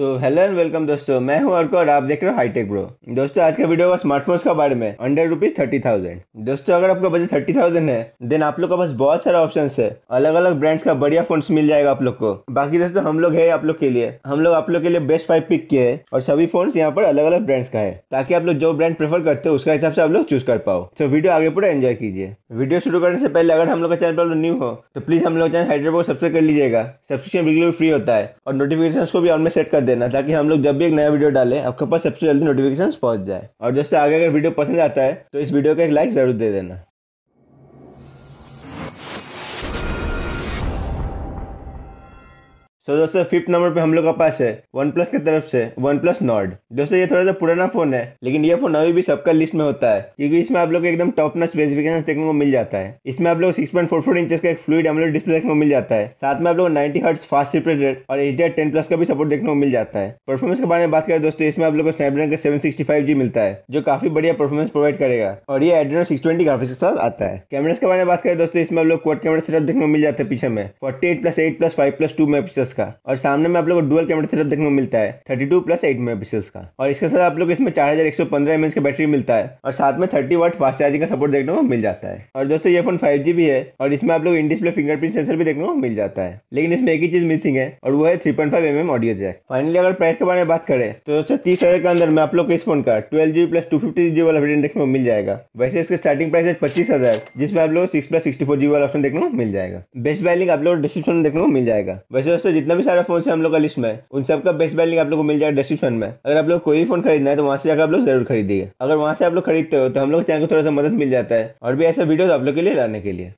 so hello and welcome दोस्तों मैं हूं अर्क और आप देख रहे हो हाईटेक ब्रो दोस्तों आज का वीडियो होगा स्मार्टफोन्स का बारे में अंडर रुपीज थर्टी थाउजेंड दोस्तों अगर आपका बजट थर्टी थाउजेंड है देन आप लोग का पास बहुत सारे ऑप्शन है अलग अलग ब्रांड्स का बढ़िया फोन मिल जाएगा आप लोग को बाकी दोस्तों हम लोग है आप लोग के लिए हम लोग आप लोग के लिए बेस्ट फाइव पिक किए हैं और सभी फोन यहाँ पर अलग अलग ब्रांड्स का है ताकि आप लोग जो ब्रांड प्रेफर करते हो उसका हिसाब से आप लोग चूज कर पाओ तो वीडियो आगे पूरा एंजॉय कीजिए वीडियो शुरू करने से पहले अगर हम लोग का चैनल पर न्यू हो तो प्लीज हम लोग चैनल हाइड्रेट सब्सक्राइब कर लीजिएगा सब्सक्रिप्शन बिल्कुल फ्री होता है और नोटिफिकेशन को भी ऑन में सेट कर देना ताकि हम लोग जब भी एक नया वीडियो डालें आपके पास सबसे जल्दी नोटिफिकेशन पहुंच जाए और जैसे आगे अगर वीडियो पसंद आता है तो इस वीडियो का एक लाइक जरूर दे देना सो so, दोस्तों फिफ्थ नंबर पे हम लोग का पास है वन प्लस की तरफ से वन प्लस नॉड दोस्तों ये थोड़ा सा पुराना फोन है लेकिन ये फोन अभी भी सबका लिस्ट में होता है क्योंकि इसमें आप लोग एकदम टॉप ना स्पेसिफिकेशन देखने को मिल जाता है इसमें आप लोग six point four four inch का एक फ्लूड एमोलेड डिस्प्ले देखने को मिल जाता है साथ में आप लोग नाइन्टी हर्ट्स फास्ट रिफ्रेश और एच डी टेन प्लस का भी सपोर्ट देखने को मिल जाता है परफॉर्मेंस के बारे में बात करें दोस्तों इसमें आप लोग को स्नैपड्रैगन का सेवन सिक्सटी फाइव जी मिलता है जो काफी बढ़िया परफॉर्मेंस प्रोवाइड करेगा और ये एड्रेनो सिक्स ट्वेंटी के साथ आता है कैमरास के बारे में बात करें दोस्तों इसमें आप लोग क्वाड कैमरा सेटअप देखने को मिल जाता है पीछे में forty eight plus eight plus five plus two mega का और सामने में आप लोग को डुअल कैमरा सेटअप देखने को मिलता है thirty two plus eight mega का और इसके साथ आप लोग इसमें चार हजार एक सौ पंद्रह एम एच का बैटरी मिलता है और साथ में थर्टी वाट फास्ट चार्जिंग का सपोर्ट देखने को मिल जाता है और दोस्तों ये फोन फाइव जी भी है और इसमें आप लोग इन डिस्प्ले फिंगरप्रिंट सेंसर भी देखने को मिल जाता है लेकिन इसमें एक ही चीज मिसिंग है और वो है three point five M M audio jack finally अगर प्राइस के बारे में बात करें तो दोस्तों तीस हजार के अंदर में आप लोग को इस फोन का twelve GB plus two fifty GB वाला वेरियंट देखने को मिल जाएगा वैसे इसका स्टार्टिंग प्राइस है पच्चीस हजार जिसमें आप लोग six plus sixty four GB वाला ऑप्शन देखने को मिल जाएगा बेस्ट बाय आप लोग डिस्क्रिप्शन में देखने को मिल जाएगा वैसे दोस्तों जितना भी सारा फोन है हम लोग का लिस्ट में उन सबका बेस्ट बाय लिंक आप लोग को मिल जाएगा डिस्क्रिप्शन में अगर आप लोग कोई भी फोन खरीदना है तो वहाँ से जाकर आप लोग जरूर खरीदिए अगर वहाँ से आप लोग खरीदते हो तो हम लोग चैनल को थोड़ा सा मदद मिल जाता है और भी ऐसा वीडियो आप लोग के लिए लाने के लिए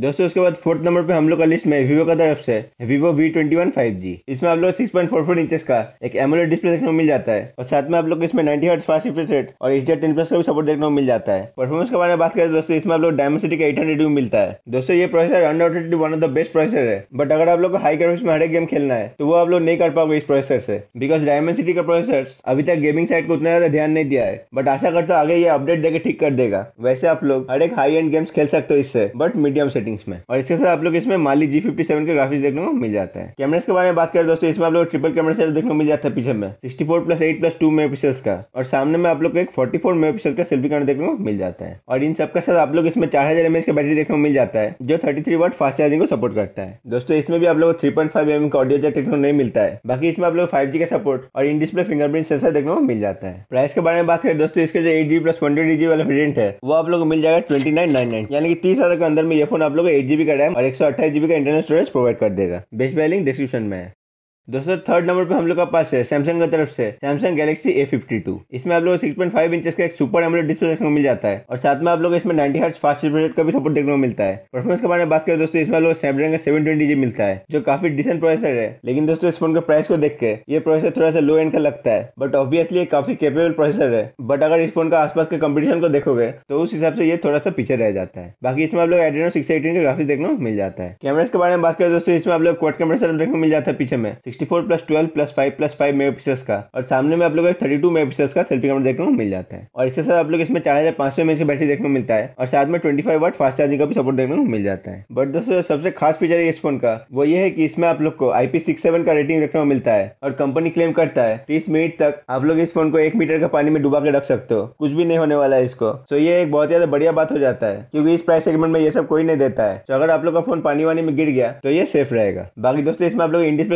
दोस्तों उसके बाद फोर्थ नंबर पे हम लोग का लिस्ट में विवो का तरफ से Vivo V twenty one five G इसमें आप लोग six point four four inches का एक एमोलेट डिस्प्ले देखने को मिल जाता है और साथ में आप लोग को इसमें ninety hertz fast refresh rate और एच डी टेन प्लस का भी सपोर्ट देखने को मिल जाता है परफॉर्मेंस के बारे में बात करें तो दोस्तों इसमें आप लोग डायमेंसिटी का एट हंड्रेड मिलता है दोस्तों ये processor undoubtedly one of the best processor है बट अगर आप लोग को हाई ग्राफिक्स में हर एक गेम खेलना है तो वो आप लोग नहीं कर पाओगे इस प्रोसेसर से बिकॉज डायमेंसिटी का प्रोसेसर अभी तक गेमिंग साइड को उतना ज्यादा ध्यान नहीं दिया है बट आशा करता हूँ आगे ये अपडेट देकर ठीक कर देगा वैसे आप लोग हर एक हाई एंड गेम्स खेल सकते हो इससे बट मीडियम से सेटिंग्स में और इसके साथ आप लोग इसमें माली जी फिफ्टी सेवन के ग्राफिक्स देखने को मिल जाता है कैमरेज के बारे में बात करें दोस्तों इसमें आप लोग ट्रिपल कैमरा सेल्फ देखने को मिल जाता है पीछे में sixty four plus eight plus two mega का और सामने में आप लोग एक फोर्टी फोर मेगा का सेल्फी कैमरा देखने को मिल जाता है और इन सबके साथ आप लोग इसमें चार हजार एमएच का बैटरी देखने को मिल जाता है जो thirty three watt fast charging को सपोर्ट करता है दोस्तों इसमें भी आप लोग थ्री पॉइंट फाइव एम का ऑडियो जैक देखने को नहीं मिलता है बाकी इसमें आप लोग फाइव जी का सपोर्ट और इन डिस्प्ले फिंगरप्रिंट सेंसर देखने को मिल जाता है प्राइस के बारे में बात करें दोस्तों इसके जो eight G plus twenty G वाला वेरियंट है वो आप लोग को मिल जाएगा ट्वेंटी नाइन नाइन नाइन यानी कि तीस हजार के अंदर में ये फोन आप आप लोग एट जीबी का रैम और एक सौ अट्ठाईस जीबी का इंटरनल स्टोरेज प्रोवाइड कर देगा बेस्ट बैलिंग लिंक डिस्क्रिप्शन में है दोस्तों थर्ड नंबर पे हम लोग का पास है सैमसंग की तरफ से Samsung Galaxy A fifty two इसमें आप लोग सिक्स पॉइंट फाइव इंच का एक सुपर एमोलेड डिस्प्ले देखने को मिल जाता है और साथ में आप लोग इसमें नाइन्टी हर्ट्स फास्ट रिफ्रेश का भी सपोर्ट देखने को मिलता है परफॉर्मेंस के बारे में बात करें दोस्तों इसमें आप लोग स्नैपड्रैगन का सेवन ट्वेंटी मिलता है जो काफी डिसेंट प्रोसेसर है लेकिन दोस्तों इस फोन के प्राइस को देख के ये प्रोसेसर थोड़ा सा लो एंड का लगता है बट ऑब्वियसली काफी केपेबल प्रोसेसर है बट अगर इस फोन का आसपास के कंपटीशन को देखोगे तो उस हिसाब से ये थोड़ा सा पीछे रह जाता है बाकी इसमें आप लोग एड्रेनो सिक्स एटीन का ग्राफिक्स देखने को मिल जाता है कैमराज के बारे में बात करें दोस्तों इसमें आप लोग क्वाड कैमरा देखने को मिल जाता है पीछे में sixty four plus twelve plus five plus five mega का और सामने में आप लोग थर्टी टू मेगा पिक्सल्स का सेल्फी कैमरा देखने को मिल जाता है और इसके साथ आप लोग इसमें चार हज़ार पांच सौ एम की बैटरी देखने को मिलता है और साथ में twenty five watt fast charging का भी सपोर्ट देखने को मिल जाता है बट दोस्तों सबसे खास फीचर है इस फोन का वो ये है कि इसमें आप लोग को आई पी सिक्स सेवन का रेटिंग देखने को मिलता है और कंपनी क्लेम करता है तीस मिनट तक आप लोग इस फोन को एक मीटर का पानी में डुबा के रख सकते हो कुछ भी नहीं होने वाला है इसको तो ये एक बहुत ज़्यादा बढ़िया बात हो जाता है क्योंकि इस प्राइस सेगमेंट में ये सब कोई नहीं देता है तो अगर आप लोग का फोन पानी वानी में गिर गया तो ये सेफ रहेगा बाकी दोस्तों इसमें आप लोग इंडिस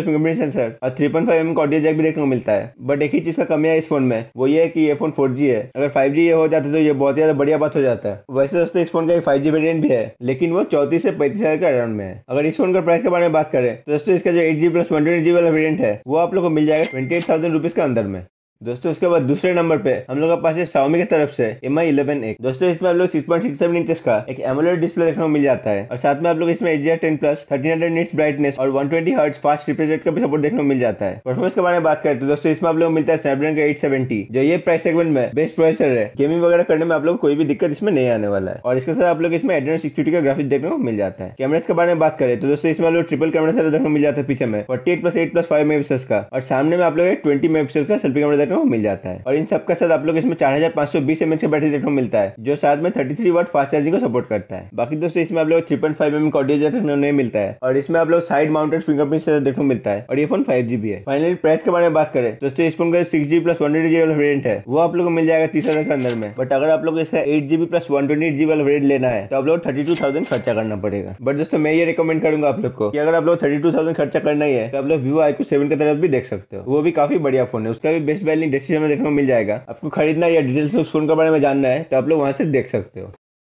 सेंसर और three point five M audio jack भी देखने को मिलता है बट एक ही चीज का कमी है इस फोन में वो ये है कि ये फोन फोर जी है अगर फाइव जी हो जाते तो ये बहुत ही ज्यादा बढ़िया बात हो जाता है वैसे दोस्तों इस फोन का एक फाइव जी वेरियंट भी है लेकिन वो चौतीस से पैंतीस हजार के अराउंड में है अगर इस फोन का प्राइस के बारे में बात करें तो दोस्तों इसका जो eight G plus one twenty G वाला वेरियंट है वो आप लोग को मिल जाएगा ट्वेंटी एट थाउजेंड रुपीज के अंदर में दोस्तों उसके बाद दूसरे नंबर पे हम लोग के पास है Xiaomi की तरफ से एम आई इलेवन एक दोस्तों इसमें आप लोग six point six seven inch का एक एमोलेड डिस्प्ले देखने को मिल जाता है और साथ में आप लोग इसमें H ten plus thirteen hundred nits brightness और one twenty hertz fast refresh का भी सपोर्ट देखने को मिल जाता है परफॉर्मेंस के बारे में बात करें तो दोस्तों इसमें आप लोग मिलता है स्नैपड्रैगन का एट सेवेंटी जो ये प्राइस सेगमेंट में बेस्ट प्रोसेसर है गेमिंग वगैरह करने में आप लोग कोई भी दिक्कत इसमें नहीं आने वाला है और इसके साथ आप लोग इसमें एड्रेस सिक्स का ग्राफिक्स देखने को मिल जाता है कैमरेज के बारे में बात करें तो दोस्तों इसमें आप लोग ट्रिपल कैमरा देखने को मिल जाता है पीछे में forty eight plus eight plus five mega का और सामने में आप लोग ट्वेंटी मेगा का सेल्फी कैमरा देखने को मिल जाता है और इन सबके साथ आप लोग इसमें चार हजार पाँच सौ बीस एमएच का बैटरी रेटो मिलता है जो साथ में thirty three watt fast charging को सपोर्ट करता है बाकी दोस्तों इसमें आप लोग थ्री पॉइंट फाइव एम का ऑडियो जैसे नहीं मिलता है और इसमें आप लोग साइड माउंटेड फिंगरप्रिंट से देखने को मिलता है और ये फोन फाइव जीबी है फाइनली प्राइस के बारे में बात करें दोस्तों इस फोन का six G plus one twenty G वाला वेरियंट है वो आप लोग को मिल जाएगा तीस हजार के अंदर में बट अगर आप लोग इसका eight GB plus one twenty G वाला वेरियंट लेना है तो आप लोग थर्टी टू थाउजेंड खर्चा करना पड़ेगा बट दोस्तों मैं ये रिकमेंड करूंगा आप लोग को कि अगर आप लोग थर्टी टू थाउजेंड खर्चा करना ही है तो आप लोग वीवो आई क्यू सेवन की तरफ भी देख सकते हो वो भी काफी बढ़िया फोन है उसका भी बेस्ट लिंक डिस्क्रिप्शन में देखने को मिल जाएगा आपको खरीदना या डिटेल्स में उस फोन के बारे में जानना है तो आप लोग वहाँ से देख सकते हो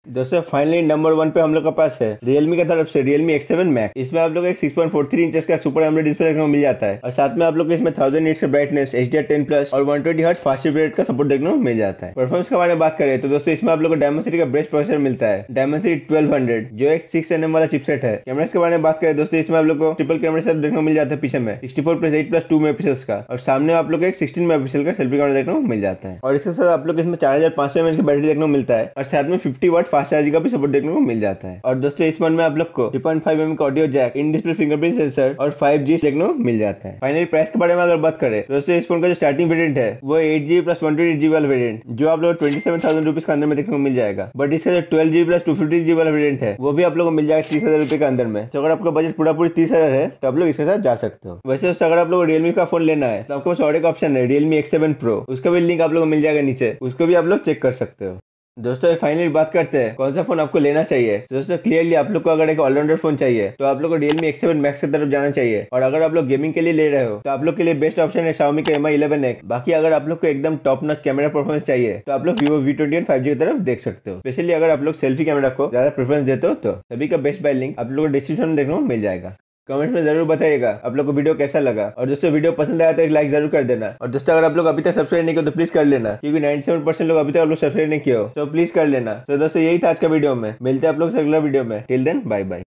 दोस्तों फाइनली नंबर वन पे हम लोग के पास है रियलमी का तरफ से रियलमी एक्स सेवन मैक्स इसमें आप लोग एक six point four three inch का सुपर एमरे डिस्प्ले देखने को मिल जाता है और साथ में आप लोग इसमें थाउजेंड इंच का brightness H D ten plus और one twenty hertz fast rate का सपोर्ट देखने को मिल जाता है परफॉर्मेंस के बारे में बात करें तो दोस्तों इसमें आप लोग को डायमेंसिटी का बेस्ट प्रोसेसर मिलता है डायमेंसिटी ट्वेल्व हंड्रेड जो एक सिक्स एन एम वाला चिपसेट है कैमरा के बारे में बात करें दोस्तों इसमें आप लोग को ट्रिपल कैमरा सेट देखने को मिल जाता है पीछे में sixty four plus eight plus two mega का और सामने आप लोग एक सिक्सटीन मेगा का सेल्फी कैमरा देखने को मिल जाता है और इसके साथ आप लोग इसमें चार हजार पांच सौ एम की बैटरी देखने को मिलता है और साथ में फिफ्टी वाट फास्ट चार्जिंग का भी सपोर्ट देखने को मिल जाता है और दोस्तों इस फोन में आप लोग को three point five M audio jack in display fingerprint sensor और फाइव जी देखने को मिल जाता है फाइनली प्राइस के बारे में अगर बात करें तो दोस्तों इस फोन का जो स्टार्टिंग वेरियंट है वो eight G plus one twenty G वाला वेरियंट जो आप लोग ट्वेंटी सेवन थाउजेंड रुपीज के अंदर में देखने को मिल जाएगा बट इसका जो twelve G plus two fifty G वाला वेरियंट है वो भी आप लोग को मिल जाएगा तीस हजार रुपए के अंदर में तो अगर आपका बजट पूरा पूरी तीस हजार है तो आप लोग इसके साथ जा सकते हो वैसे अगर आप लोग रियलमी का फोन लेना है तो आपके पास और एक ऑप्शन है रियलमी एक्स सेवन प्रो उसका भी लिंक आप लोग को मिल जाएगा नीचे उसको भी आप लोग चेक कर सकते हो दोस्तों फाइनली बात करते हैं कौन सा फोन आपको लेना चाहिए दोस्तों क्लियरली आप लोग को अगर एक ऑलराउंडर फोन चाहिए तो आप लोग को रियलमी एक्स सेवन मैक्स की तरफ जाना चाहिए और अगर आप लोग गेमिंग के लिए ले रहे हो तो आप लोग के लिए बेस्ट ऑप्शन है शाउमी का एम आई इलेवन एक्स बाकी अगर आप लोग को एकदम टॉप नॉच कैमरा परफॉर्मेंस चाहिए तो आप लोग Vivo V twenty one five G की तरफ देख सकते हो स्पेशली अगर आप लोग सेल्फी कैमरा को ज्यादा प्रेफरेंस देते हो तो सभी का बेस्ट बाय लिंक आप लोग को डिस्क्रिप्शन में देखने को मिल जाएगा कमेंट में जरूर बताइएगा आप लोग को वीडियो कैसा लगा और दोस्तों वीडियो पसंद आया तो एक लाइक जरूर कर देना और दोस्तों अगर आप लोग अभी तक सब्सक्राइब नहीं किया तो प्लीज कर लेना क्योंकि 97 परसेंट लोग अभी तक आप लोग सब्सक्राइब नहीं किया हो तो प्लीज कर लेना तो दोस्तों यही था आज का वीडियो में मिलते हैं आप लोग अगला वीडियो में टिल देन बाय बाय